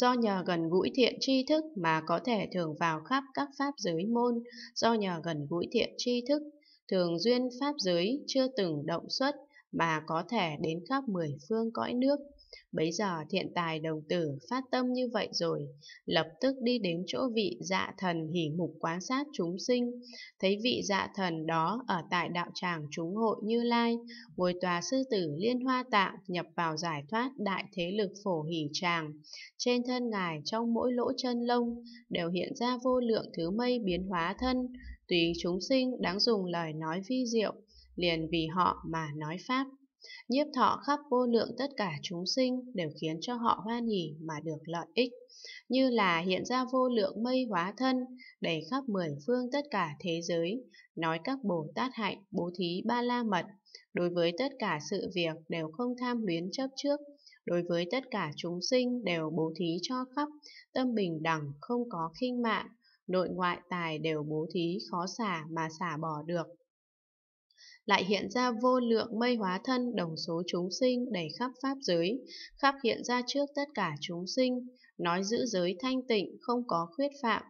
Do nhờ gần gũi thiện tri thức mà có thể thường vào khắp các pháp giới môn, do nhờ gần gũi thiện tri thức, thường duyên pháp giới chưa từng động xuất, mà có thể đến khắp mười phương cõi nước. Bấy giờ thiện tài đồng tử phát tâm như vậy rồi, lập tức đi đến chỗ vị dạ thần hỉ mục quan sát chúng sinh, thấy vị dạ thần đó ở tại đạo tràng chúng hội Như Lai, ngồi tòa sư tử liên hoa tạng nhập vào giải thoát đại thế lực phổ hỉ tràng. Trên thân ngài trong mỗi lỗ chân lông đều hiện ra vô lượng thứ mây biến hóa thân, tùy chúng sinh đáng dùng lời nói vi diệu, liền vì họ mà nói Pháp. Nhiếp thọ khắp vô lượng tất cả chúng sinh đều khiến cho họ hoan hỉ mà được lợi ích, như là hiện ra vô lượng mây hóa thân, đầy khắp mười phương tất cả thế giới, nói các Bồ Tát hạnh, bố thí ba la mật, đối với tất cả sự việc đều không tham luyến chấp trước, đối với tất cả chúng sinh đều bố thí cho khắp, tâm bình đẳng không có khinh mạng, nội ngoại tài đều bố thí khó xả mà xả bỏ được, lại hiện ra vô lượng mây hóa thân đồng số chúng sinh đầy khắp pháp giới, khắp hiện ra trước tất cả chúng sinh, nói giữ giới thanh tịnh không có khuyết phạm,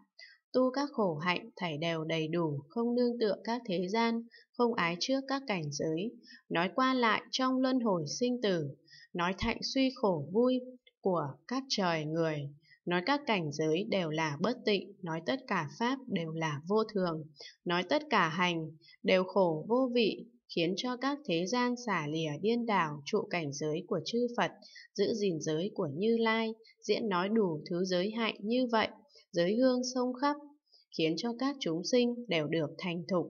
tu các khổ hạnh thảy đều đầy đủ, không nương tựa các thế gian, không ái trước các cảnh giới, nói qua lại trong luân hồi sinh tử, nói thạnh suy khổ vui của các trời người nói các cảnh giới đều là bất tịnh, nói tất cả pháp đều là vô thường, nói tất cả hành đều khổ vô vị, khiến cho các thế gian xả lìa điên đảo trụ cảnh giới của chư Phật, giữ gìn giới của Như Lai, diễn nói đủ thứ giới hạnh như vậy, giới hương sông khắp, khiến cho các chúng sinh đều được thành thục.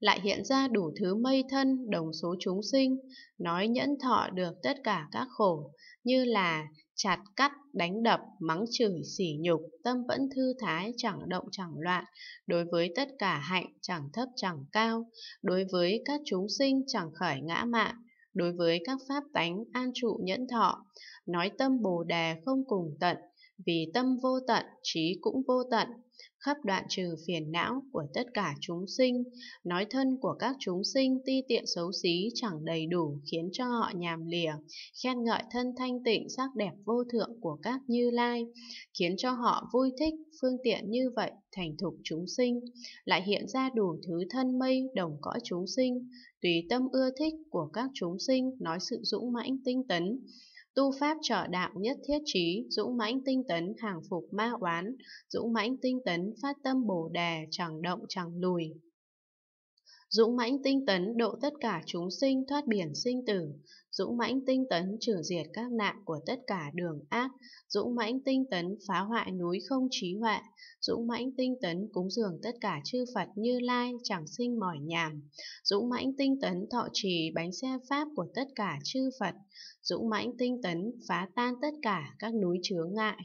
Lại hiện ra đủ thứ mây thân đồng số chúng sinh, nói nhẫn thọ được tất cả các khổ, như là chặt cắt, đánh đập, mắng chửi, sỉ nhục, tâm vẫn thư thái, chẳng động chẳng loạn, đối với tất cả hạnh chẳng thấp chẳng cao, đối với các chúng sinh chẳng khởi ngã mạn, đối với các pháp tánh an trụ nhẫn thọ, nói tâm bồ đề không cùng tận, vì tâm vô tận, trí cũng vô tận, khắp đoạn trừ phiền não của tất cả chúng sinh, nói thân của các chúng sinh ti tiện xấu xí chẳng đầy đủ khiến cho họ nhàm lìa, khen ngợi thân thanh tịnh sắc đẹp vô thượng của các như lai, khiến cho họ vui thích, phương tiện như vậy thành thục chúng sinh, lại hiện ra đủ thứ thân mây đồng cõi chúng sinh, tùy tâm ưa thích của các chúng sinh nói sự dũng mãnh tinh tấn, Tu pháp trở đạo nhất thiết trí, dũng mãnh tinh tấn hàng phục ma oán, dũng mãnh tinh tấn phát tâm bồ đề chẳng động chẳng lùi. Dũng mãnh tinh tấn độ tất cả chúng sinh thoát biển sinh tử, dũng mãnh tinh tấn trừ diệt các nạn của tất cả đường ác, dũng mãnh tinh tấn phá hoại núi không trí huệ, dũng mãnh tinh tấn cúng dường tất cả chư Phật như lai chẳng sinh mỏi nhàm, dũng mãnh tinh tấn thọ trì bánh xe pháp của tất cả chư Phật, dũng mãnh tinh tấn phá tan tất cả các núi chướng ngại.